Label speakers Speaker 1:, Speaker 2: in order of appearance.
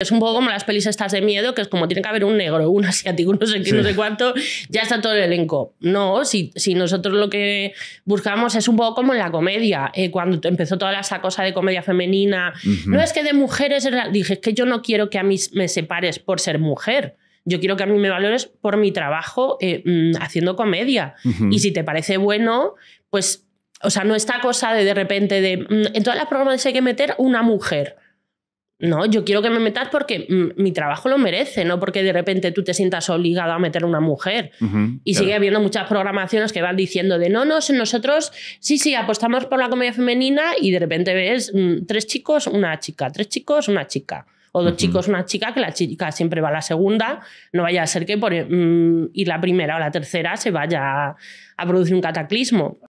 Speaker 1: Es un poco como las pelis estas de miedo, que es como tiene que haber un negro, un asiático, no sé qué, no sé cuánto, ya está todo el elenco. No, si, si nosotros lo que buscamos es un poco como en la comedia, eh, cuando empezó toda esa cosa de comedia femenina, no es que de mujeres, dije, es que yo no quiero que a mí me separes por ser mujer. Yo quiero que a mí me valores por mi trabajo eh, mm, haciendo comedia. Y si te parece bueno, pues, o sea, no esta cosa de de repente de, mm, en todas las programas hay que meter una mujer. No, yo quiero que me metas porque mi trabajo lo merece, no porque de repente tú te sientas obligado a meter una mujer. y sigue habiendo muchas programaciones que van diciendo de no, no, nosotros sí, sí, apostamos por la comedia femenina y de repente ves mm, tres chicos, una chica, tres chicos, una chica. O dos chicos, una chica, que la chica siempre va a la segunda, no vaya a ser que por ir mm, la primera o la tercera se vaya a producir un cataclismo.